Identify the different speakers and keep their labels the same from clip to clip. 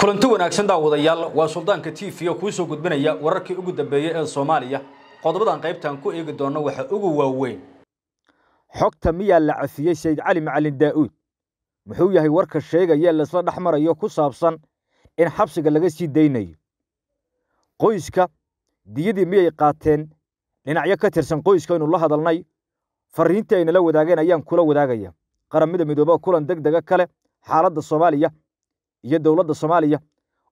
Speaker 1: kulanti wanaagsan daawadayaal waa suldaanka t v oo kuu soo gudbinaya wararkii ugu dambeeyey ee soomaaliya qodobadan qaybtaan ku eegi doonno waxa ugu waaweyn xogta miyaa la cafiyey sayd cali macalin daa'uud muxuu yahay warka sheegaya laisla dhex marayo ku saabsan in xabsiga laga sii daynayo qoyska diyadii miyay qaateen dhinacyo ka tirsan qoyska qoyskaynu la hadalnay farriintii ayna la wadaageen ayaan kula wadaagaya qaramada midoobaa kulan deg dega kale xaaladda soomaaliya iyo dowladda soomaaliya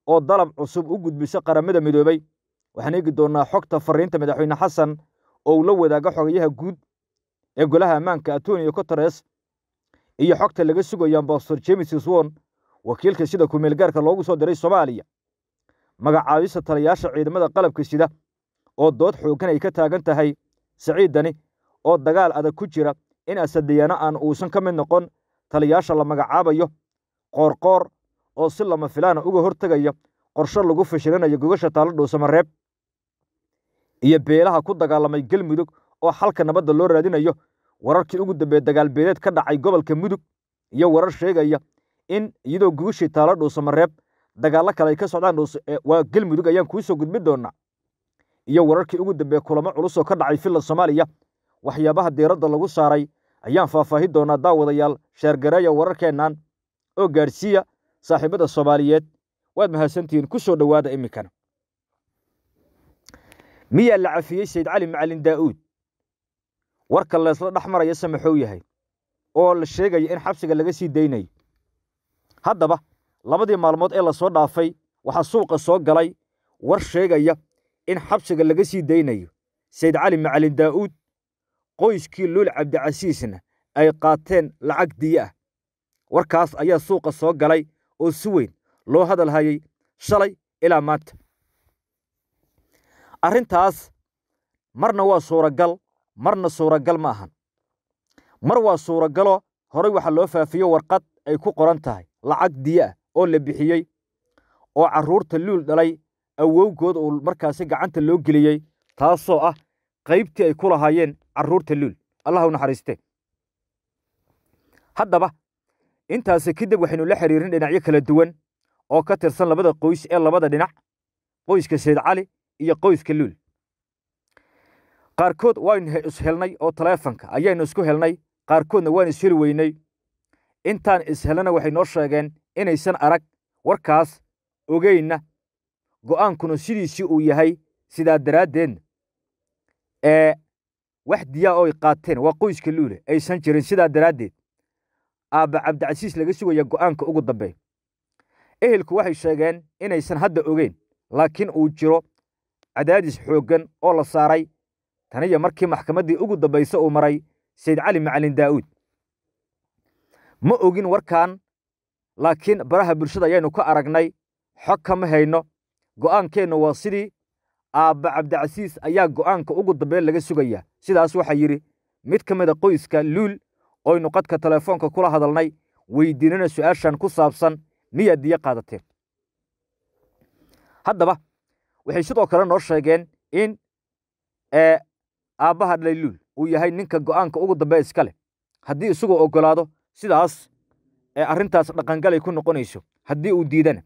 Speaker 1: oo dalab cusub u gudbisa qaramada midoobey waxaan eegi doonaa xogta fariinta madaxweyne xasan oo uu la wadaago xogayaha guud ee golaha ammaanka antonio coteres iyo xogta laga sugaya ambastor jemeses won wakiilka sida kumeelgaarka loogu soo diray soomaaliya magacaabista taliyaasha ciidamada qalabka sida oo dood xooggan ay ka taagan tahay siciidani oo dagaal adag ku jira in asadiyano aan uusan ka mid noqon taliyaasha la magacaabayo qoorqoor oo si lama filaana ah uga hortegaya qorsho lagu fashilinayo gogasha taallo dhuusamareeb iyo beelaha ku dagaalamay galmudug oo xalka nabadda loo raadinayo wararkii ugu dambeeye dagaalbeeleed ka dhacay gobolka mudug iyo warar sheegaya in iyadoo gogashii taallo dhuusamareeb dagaallo kale ay ka socdaan waa galmudug ayaan kuusoo gudbin doonaa iyo wararkii ugu dambeeye kulamo culus oo ka dhacay filan soomaaliya waxyaabaha diiradda lagu saaray ayaan faahfaahin doonaa daawadayaal sheergareeya wararkeennan oo gaadhsiiya saaxiibada soomaaliyeed waad mahadsantihiin ku soo dhowaada iminkana miyaa la cafiyey sayd cali macalin daa'uud warka laysla dhex maraya samaxow yahay oo la sheegaya in xabsiga laga sii daynayo haddaba labadii maalmood ee lasoo dhaafay waxaa suuqa soo galay war sheegaya in xabsiga laga sii daynayo sayd cali macalin daa'uud qoyskii luul cabdicasiisna ay qaateen lacag diye ah warkaas ayaa suuqa soo galay oo si weyn loo hadal hayay shalay ilaa maanta arrintaas marna waa suuragal marna suuragal ma ahan mar waa suuragalo horey waxaa loo faafiyo warqad ay ku qoran tahay lacag diyo ah oo la bixiyey oo caruurta luul dhalay awowgood uu markaasi gacanta loo geliyey taasoo ah qaybtii ay ku lahaayeen caruurta luul allah u naxariiste haddaba intaasi kadib waxaynu la xiriirin dhinacyo kala duwan oo ka tirsan labada qoys ee labada dhinac qoyska sayd cali iyo qoyska luul qaarkood waynu ishelnay oo taleefanka ayaynu isku helnay qaarkoodna waan isheli weynay intaan ishelana waxay noo sheegeen inaysan arag warkaas ogeynna go'aankuna sidiisii uu yahay sidaa daraaddeedna ee wax diyaa oy qaateen waa qoyska luule aysan jirin sidaa daraaddeed aabba cabdicasiis laga sugaya go'aanka ugu dambeeya ehelku waxay sheegeen inaysan hadda ogeyn laakiin uu jiro cadaadis xooggan oo la saaray taniyo markii maxkamaddii ugu dambaysa uu maray sayd cali macalin daa'uud ma ogin warkan laakiin baraha bulshada ayaynu ka aragnay xog kama hayno go'aankeennu waa sidii aabba cabdicasiis ayaa go'aanka ugu dambeyn laga sugaya sidaas waxaa yidhi mid ka mida ah qoyska luul oynu qadka telefoonka kula hadalnay weydiinana su'aashan ku saabsan miyaad diyo qaadateen haddaba waxay sidoo kale noo sheegeen in aabbaha dhlayluul uu yahay ninka go'aanka ugu dambee iska leh haddii isagoo oggolaado sidaas arrintaas dhaqangalay ku noqonayso haddii uu diidana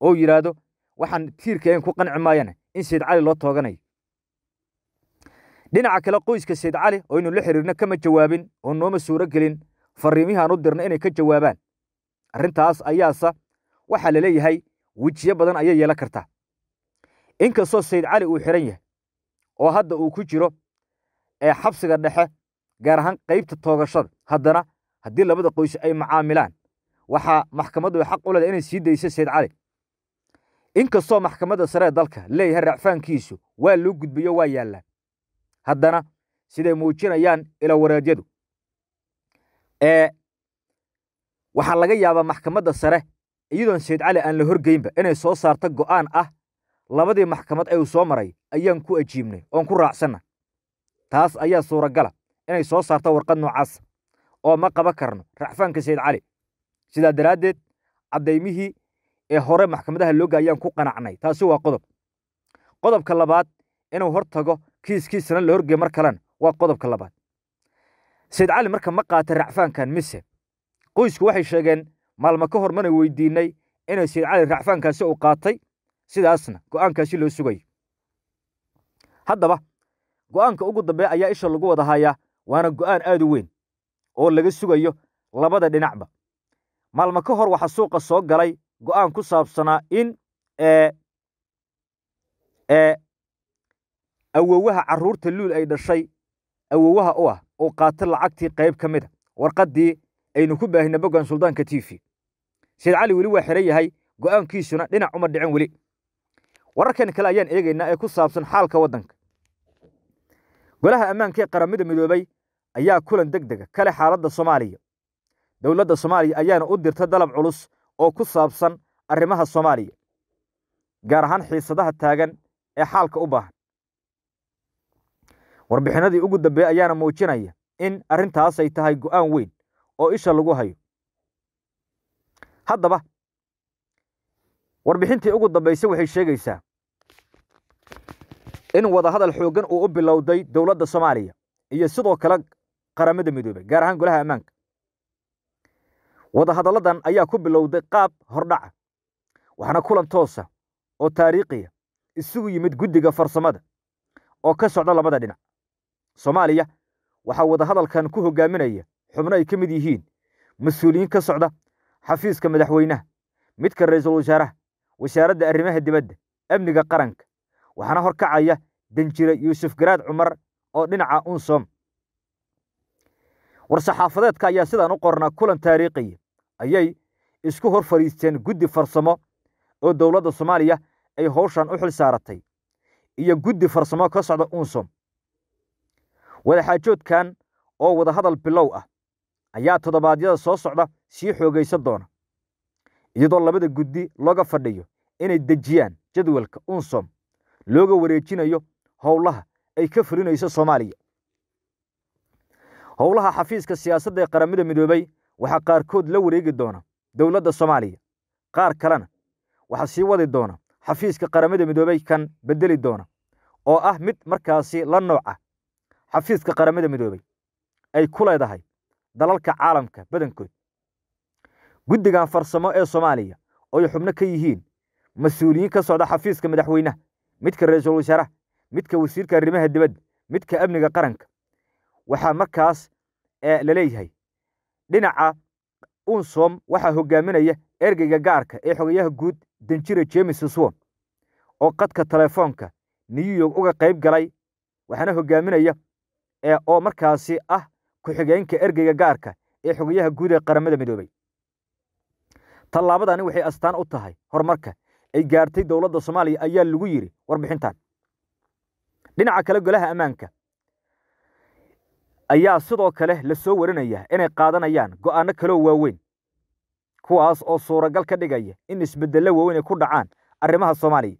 Speaker 1: oo yidhaahdo waxaan tiirkeen ku qanci maayana in sayd cali loo tooganayo dhinaca kale qoyska sayd cali oynu la xiriirna kama jawaabin oo nooma suuro gelin fariimihiaan u dirna inay ka jawaabaan arrintaas ayaasa waxaa la leeyahay wejiyo badan ayay yeelan kartaa inkastoo sayd cali uu xiran yahay oo hadda uu ku jiro ee xabsiga dhexe gaar ahaan qaybta toogashada haddana haddii labada qoys ay macaamilaan waxaa maxkamaddu xaq u leeda inay sii dayso sayd cali inkastoo maxkamadda saree dalka leeyahay raacfaankiisu waa loo gudbiyo waa yaallaan haddana siday muujinayaan ilowareedyadu waxaa laga yaabaa maxkamadda sare iyadoon sayd cali aan la horgeynba inay soo saarta go'aan ah labadii maxkamad ayuu soo maray ayaan ku ajiibnay oon ku raacsanna taas ayaa suuragala inay soo saarta warqad noocaas oo ma qaba karno racfaanka sayd cali sidaa daraaddeed caddaymihii ee hore maxkamadaha looga ayaan ku qanacnay taasi waa qodob qodobka labaad inuu hor tago kiiskiisana la horgeya mar kalena waa qodobka labaad sayid cali marka ma qaata racfaankan mise qoysku waxay sheegeen maalmo ka hor mana weydiinay inay sayid cali racfaankaasi uu qaatay sidaasna go'aankaasi loo sugayo haddaba go'aanka ugu dambeeya ayaa isha lagu wada hayaa waana go'aan aad u weyn oo laga sugayo labada dhinacba maalmo ka hor waxaa suuqa soo galay go'aan ku saabsanaa in awowaha caruurta luul ay dhashay awowaha u ah oo qaata lacagtii qayb ka mida ah, warqaddii aynu ku baahina boggan suldaanka t v sheed cali weli waa xiran yahay go'aankiisuna dhinac uma dhicin weli wararkan kale ayaan eegaynaa ee ku saabsan xaalka waddanka golaha ammaanka ee qaramada midoobay ayaa kulan deg dega ah, kale xaaladda soomaaliya dowladda soomaaliya ayaana u dirta dalab culus oo ku saabsan arrimaha soomaaliya gaar ahaan xiisadaha taagan ee xaalka u baahan warbixinadii ugu dambeeye ayaana muujinaya in arrintaasay tahay go-aan weyn oo isha lagu hayo haddaba warbixintii ugu dambeysay waxay sheegaysaa in wadahadal xooggan uu u bilowday dowladda soomaaliya iyo sidoo kale qaramada midoobey gaar ahaan golaha ammaanka wadahadalladan ayaa ku bilowday qaab hordhaca waxaana kulan toosa oo taariikhiya isugu yimid guddiga farsamada oo ka socda labada dhinac soomaaliya waxaa wadahadalkan ku hogaaminaya xubno ay ka mid yihiin mas-uuliyiin ka socda xafiiska madaxweynaha midka ra'iisul wasaaraha wasaaradda arrimaha dibadda amniga qaranka waxaana horkacaya kacaya danjire yuusuf garaad cumar oo dhinaca unsom war-saxaafadeedka ayaa sidaan u qornaa kulan taariikhiya ayay isku hor fadhiisteen guddi farsamo oo dowladda soomaaliya ay howshan u xil saaratay iyo guddi farsamo ka socda unsom wadaxaajoodkan oo wadahadal bilow ah ayaa toddobaadyada soo socda sii xoogaysan doona iyadoo labada guddi looga fadhiyo inay dejiyaan jadwalka unsom looga wareejinayo howlaha ay ka fulinayso soomaaliya howlaha xafiiska siyaasadda ee qaramada midoobay waxaa qaarkood la wareegi doona dowladda soomaaliya qaar kalena waxaa sii wadi doona xafiiska qaramada midoobay kan beddeli doona oo ah mid markaasi la nooc ah xafiiska qaramada midoobey ay ku leedahay dalalka caalamka badankood guddigan farsamo ee soomaaliya oo ay xubno ka yihiin mas-uuliyiin ka socda xafiiska madaxweynaha midka ra-iisul wasaaraha midka wasiirka arrimaha dibadda midka amniga qaranka waxaa markaas eh, la leeyahay dhinaca unsom waxaa hogaaminaya ergeyga gaarka ee xogayaha guud danjire jemis swon oo qadka telefoonka new york uga qayb galay waxaana hogaaminaya oo markaasi ah ku-xigeenka ergeyga gaarka ee xogayaha guud ee qaramada midoobay tallaabadani waxay astaan u tahay horumarka ay gaartay dowladda soomaaliya ayaa lagu yiri warbixintan dhinaca kale golaha ammaanka ayaa sidoo kale la soo warinaya inay qaadanayaan go-aano kaloo waaweyn kuwaas oo suuragal ka dhigaya in isbeddello waaweyn ay ku dhacaan arrimaha soomaaliya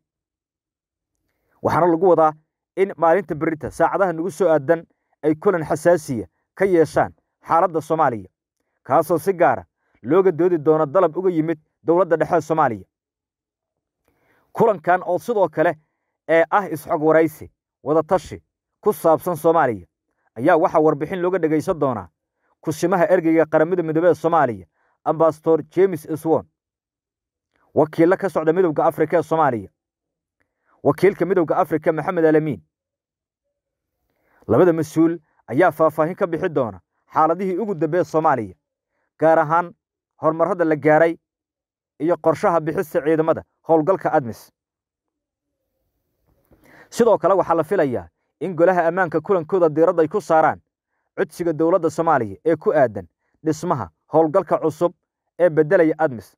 Speaker 1: waxaana lagu wadaa in maalinta berita saacadaha nagu soo aadan ay kulan xasaasiya ka yeeshaan xaaladda soomaaliya kaasoo si gaara ah looga doodi doono dalab uga yimid dowladda dhexe soomaaliya kulankan oo sidoo kale ee ah isxog waraysi wadatashi ku saabsan soomaaliya ayaa waxaa warbixin looga dhagaysan doonaa kusimaha ergeyga qaramada midoobey soomaaliya ambasador jemes iswon wakiillo ka socda midowda afrika ee soomaaliya wakiilka midowda afrika maxamed alamiin labada mas-uul ayaa faahfaahin ka bixi doona xaaladihii ugu dambeeye soomaaliya gaar ahaan horumarada la gaaray iyo qorshaha bixista ciidamada howlgalka admis sidoo kale waxaa la filayaa in golaha ammaanka kulankooda diiradda ay ku saaraan codsiga dowladda soomaaliya ee ku aadan dhismaha howlgalka cusub ee beddelaya admis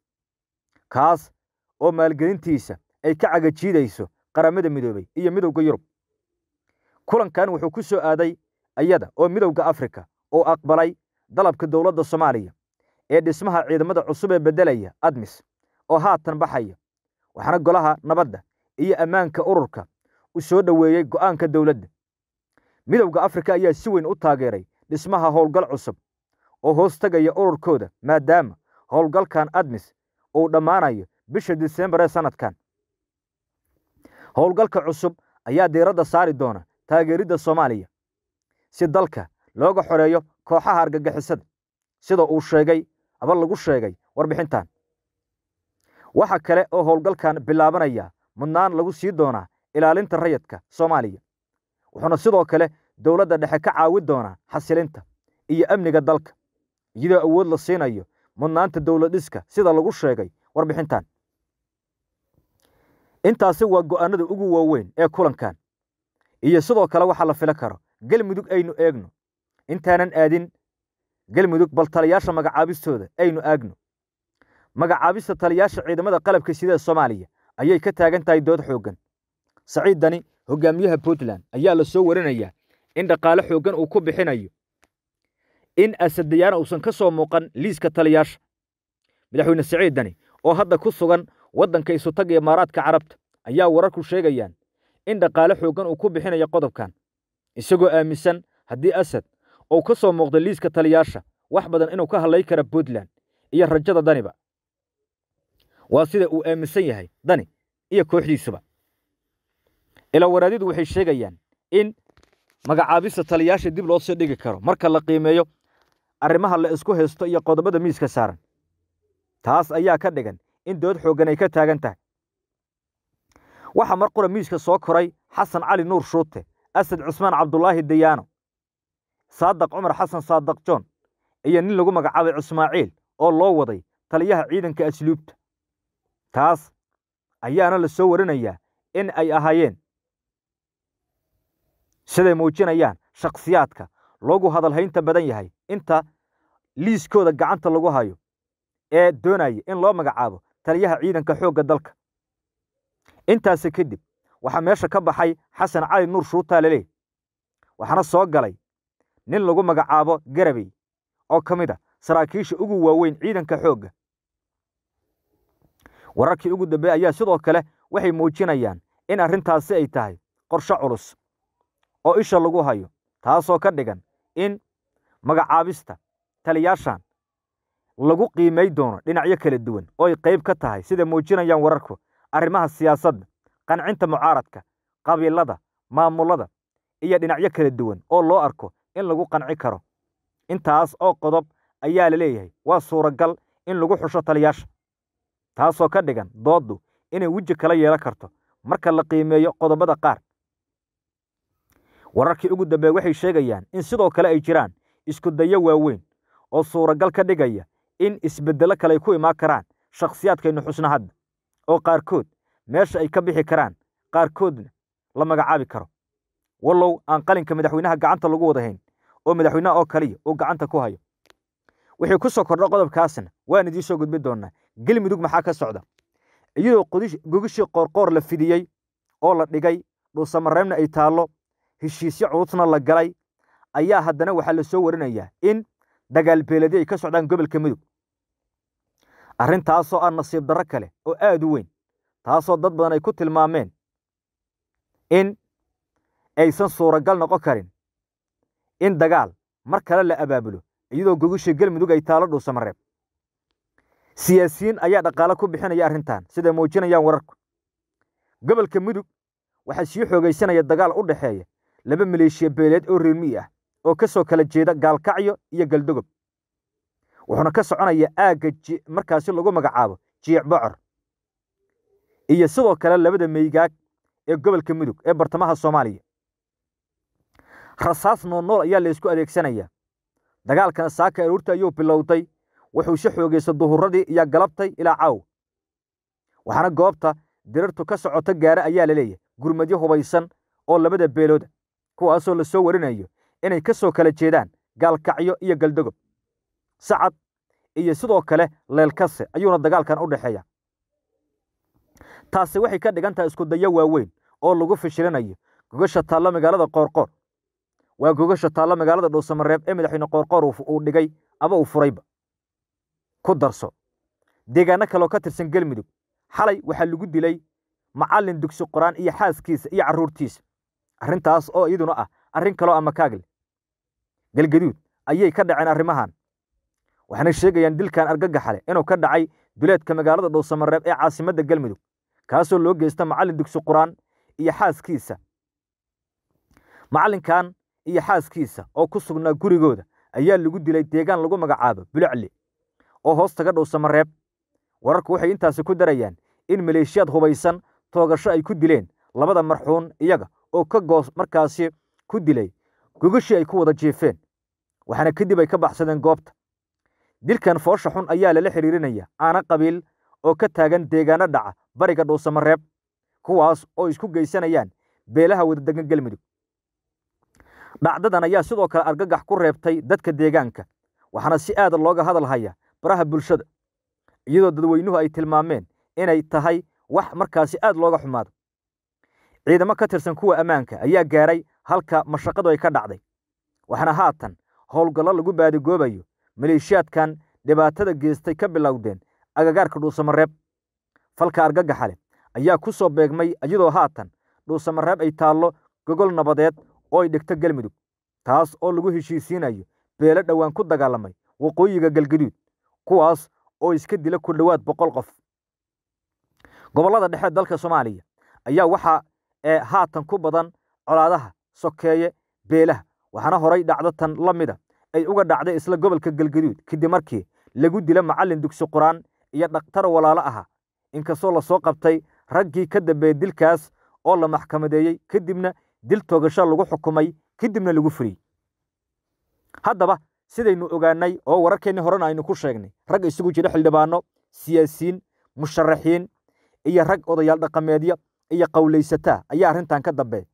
Speaker 1: kaas oo maalgelintiisa ay ka cagajiidayso qaramada midoobay iyo midowda yurub kulankan wuxuu ku soo aaday iyada oo midowda afrika oo aqbalay dalabka dowladda soomaaliya ee dhismaha ciidamada cusub ee beddelaya admis oo haatan baxaya waxaana golaha nabadda iyo ammaanka ururka u soo dhoweeyey go'aanka dowladda midowga afrika ayaa si weyn u taageeray dhismaha howlgal cusub oo hoos tagaya ururkooda maadaama howlgalkan admis uu dhammaanayo bisha disembar ee sannadkan howlgalka cusub ayaa diiradda saari doona taageeridda soomaaliya si dalka looga xoreeyo kooxaha argagixisada sida uu sheegay aba lagu sheegay warbixintan waxa kale oo howlgalkan bilaabanayaa mudnaan lagu sii doonaa ilaalinta rayadka soomaaliya wuxuuna sidoo kale dowladda dhexe ka caawin doonaa xasilinta iyo amniga dalka iyadoo awood la siinayo mudnaanta dowladdhiska sida lagu sheegay warbixintan intaasi waa go'aanada ugu waaweyn ee kulankan iyo sidoo kale waxaa la fila karo galmudug aynu eegno intaanan aadin galmudug bal taliyaasha magacaabistooda aynu aagno magacaabista taliyaasha ciidamada qalabka sida soomaaliya ayay ka taagan tahay dood xooggan saciid dani hogaamiyaha puntland ayaa lasoo warinayaa in dhaqaale xooggan uu ku bixinayo in asadayaan uusan ka soo muuqan liiska taliyaasha madaxweyne saciid dani oo hadda ku sugan waddanka isutag imaaraadka carabta ayaa wararku sheegayaan in dhaqaale xooggan uu ku bixinayo qodobkan isagoo aaminsan haddii asad uu ka soo muuqda liiska taliyaasha wax badan inuu ka hadlay kara puntland iyo rajada daniba waa sida uu aaminsan yahay dani iyo kooxdiisuba ilawaraadyadu waxay sheegayaan in magacaabista taliyaasha dib loo sii dhigi karo marka la qiimeeyo arrimaha la isku haysto iyo qodobada miiska saaran taas ayaa ka dhigan in dood xooggan ay ka taagan tahay waxaa marqura miiska soo koray xasan cali nuur shuute asad cusmaan cabdulaahi dayaano saadaq cumar xasan saadaq joon iyo nin lagu magacaabay cusmaaciil oo loo waday taliyaha ciidanka asluubta taas ayaana la soo warinayaa in ay ahaayeen siday muujinayaan shakhsiyaadka loogu hadalhaynta badan yahay inta liiskooda gacanta lagu hayo ee doonaya in loo magacaabo taliyaha ciidanka xoogga dalka intaasi kadib waxaa meesha ka baxay xasan cali nuur shuutaaleleh waxaana soo galay nin lagu magacaabo garabey oo ka mid a ah saraakiisha ugu waaweyn ciidanka xoogga wararkii ugu dambeeye ayaa sidoo kale waxay muujinayaan in arrintaasi ay tahay qorsho culus oo isha lagu hayo taasoo ka dhigan in magacaabista taliyaashan lagu qiimay doono dhinacyo kala duwan oo ay qayb ka tahay sida muujinayaan wararku arrimaha siyaasadda qancinta mucaaradka qabiilada maamulada iyo dhinacyo kala duwan oo loo arko in lagu qanci karo intaas oo qodob ayaa la leeyahay waa suuragal in lagu xusho taliyaasha taasoo ka dhigan dooddu inay weji kala yeelan karto marka la qiimeeyo qodobada qaar wararkii ugu dambeey waxay sheegayaan in sidoo kale ay jiraan iskudayo waaweyn oo suuragal ka dhigaya in isbeddelo kale ay ku imaan karaan shakhsiyaadkaynu xusna hadda oo qaarkood meesha ay ka bixi karaan qaarkoodna la magacaabi karo wallow aan qalinka madaxweynaha gacanta lagu wada hayn oo madaxweynaha oo kaliya uu gacanta ku hayo wixii ku soo kordha qodobkaasna waan idiin soo gudbin doonnaa gelmudug maxaa ka socda iyadoo gogishii qoorqoor la fidiyey oo la dhigay dhuusamareebna ay taallo heshiisyo culusna la galay ayaa haddana waxaa la soo warinayaa in dagaal beeladii ay ka socdaan gobolka mudug arrintaasoo ah nasiib darro kale oo aada u weyn taasoo dad badan ay ku tilmaameen in aysan suuragal noqon karin in dagaal mar kale la abaabulo iyadoo gogusha galmudug ay taalo dhuusamareeb siyaasiyiin ayaa dhaqaale ku bixinaya arrintan siday muujinayaan wararku gobolka mudug waxaa sii xoogaysanaya dagaal u dhexeeya laba maleeshiya beeleed oo reermiyi ah oo ka soo kala jeeda gaalkacyo iyo galdogob wuxuuna ka soconaya aagga markaasi lagu magacaabo jiic bocor iyo sidoo kale labada meygaag ee gobolka mudug ee bartamaha soomaaliya rasaas noolnool ayaa laysku adeegsanaya dagaalkana saaka aruurta ayuu bilowday wuxuu si xoogaysta duhuradii iyo galabtay ilaa caaw waxaana goobta dirartu ka socota gaara ayaa laleeyahay gurmadyo hubaysan oo labada beelooda kuwaasoo lasoo warinayo inay ka soo kala jeedaan gaalkacyo iyo galdagob sacad iyo sidoo kale leelkase ayuuna dagaalkan u dhexeeya taasi waxay ka dhigan isku dayo waaweyn oo lagu fishilinayo gogasha taallo magaalada qoorqoor waa gogasha taallo magaalada dhuusamareeb ee madaxweyne qoorqoor uu dhigay ama uu furayba ku darso deegaano kaloo ka tirsan gelmudug xalay waxaa lagu dilay macalin dugsi qor-aan iyo xaaskiisa iyo caruurtiisa arrintaas oo iyaduna ah arrin kaloo amakaagli gelgaduud ayay ka dhaceen arrimahan waxaana sheegayaan dilkan argagaxale inuu ka dhacay duleedka magaalada dhowsamareeb ee caasimadda galmudug kaasoo loo geysta macallin dugsi aan iyo xaaskiisa macalinkan iyo xaaskiisa oo ku sugnaa gurigooda ayaa lagu dilay deegaan lagu magacaabo bulicli oo hoostaga dhowsamareeb wararku waxay intaasi ku darayaan in maleeshiyaad hubaysan toogasho ay ku dileen labada marxuun iyaga oo ka goos markaasi ku dilay gogashii ay ku wada jiifeen waxaana kadib ay ka baxsadeen goobta dilkan foosha xun ayaa lala xidhiirinaya aana qabiil oo ka taagan deegaano dhaca bariga dhuusamareeb kuwaas oo isku geysanayaan beelaha wadadegan galmudug dhacdadan ayaa sidoo kale argagax ku reebtay dadka deegaanka waxaana si aad ah looga hadal haya baraha bulshada iyadoo dadweynuhu ay tilmaameen inay tahay wax markaasi aad looga xumaado ciidamo ka tirsan kuwa ammaanka ayaa gaaray halka mashaqadu ay ka dhacday waxaana haatan howlgallo lagu baadigoobayo maleeshiyaadkan dhibaatada geestay ka bilowdeen agagaarka dhuusamareeb falka argagaxale ayaa ku soo beegmay iyadoo haatan dhuusamareeb ay taallo gogol nabadeed oo ay dhegto galmudug taas oo lagu heshiisiinayo beelo dhowaan ku dagaalamay waqooyiga galgaduud kuwaas oo iska dila ku dhowaad boqol qof gobollada dhexe dalka soomaaliya ayaa waxaa ee haatan ku badan colaadaha sokeeye beelaha waxaana horay dhacdo tan la mida ah ay uga dhacday isla gobolka galgaduud kadib markii lagu dila macalin dugsi qur-aan iyo dhakhtar walaalo aha inkastoo lasoo qabtay raggii ka dambeeyey dilkaas oo la maxkamadeeyey kadibna dil toogasho lagu xukumay kadibna lagu furiyey haddaba sidaynu ogaanay oo wararkeennii horena aynu ku sheegnay rag isugu jira xildhibaano siyaasiyiin musharaxiin iyo rag odayaal dhaqameedyo iyo qowlaysataa ayaa arrintan ka dambeeya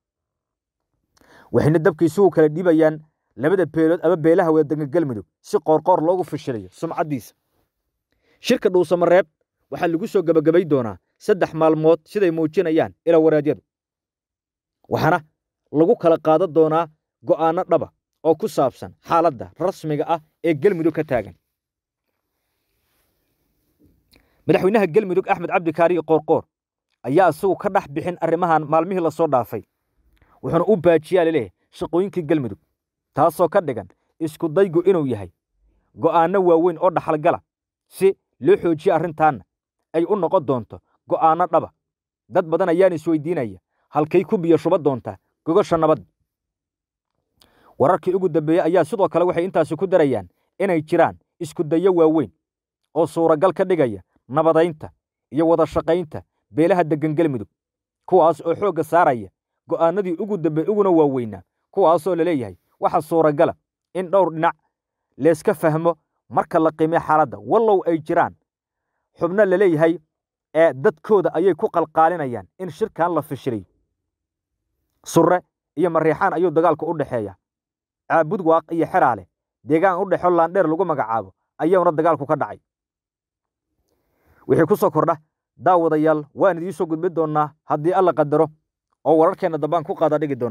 Speaker 1: waxayna dabka isugu kala dhiibayaan labada beelood ama beelaha wadadanka galmudug si qoorqoor loogu fashirayo sumcaddiisa shirka dhuusamareeb waxaa lagu soo gebagabay doonaa saddex maalmood siday muujinayaan ila waraadyadu waxaana lagu kala qaadan doonaa go'aano dhaba oo ku saabsan xaaladda rasmiga ah ee galmudug ka taagan madaxweynaha galmudug axmed cabdikaariyo qoorqoor ayaa isagu ka dhex bixin arrimahan maalmihii lasoo dhaafay wuxuuna u baajiyaa laleeyahay shaqooyinkii galmudug taasoo ka dhigan isku daygu inuu yahay go'aanno waaweyn oo dhaxalgala si loo xoojiyo arrintaanna ay u noqon doonto go'aanno dhaba dad badan ayaan isweydiinaya halkay ku biyo shuba doontaa gogosha nabadda wararkii ugu dambeeyey ayaa sidoo kale waxay intaasi ku darayaan inay jiraan isku dayo waaweyn oo suuragal ka dhigaya nabadaynta iyo wada shaqaynta beelaha deggan galmudug kuwaas oo xoogga saaraya go'aannadii ugu dambe uguna waaweynaa kuwaasoo laleeyahay waxa suuragala in dhowr dhinac layska fahmo marka la qiimee xaaladda wallow ay jiraan xubno la leeyahay ee dadkooda ayay ku qalqaalinayaan in shirkan la fishilay surre iyo mariixaan ayuu dagaalku u dhexeeya caabud waaq iyo xeraale deegaan u dhexo laandheer lagu magacaabo ayuuna dagaalku ka dhacay wixii ku soo kordha daawadayaal waan idiin soo gudbin doonnaa haddii alla qadaro oo wararkeenna dambaan ku qaada dhigi doona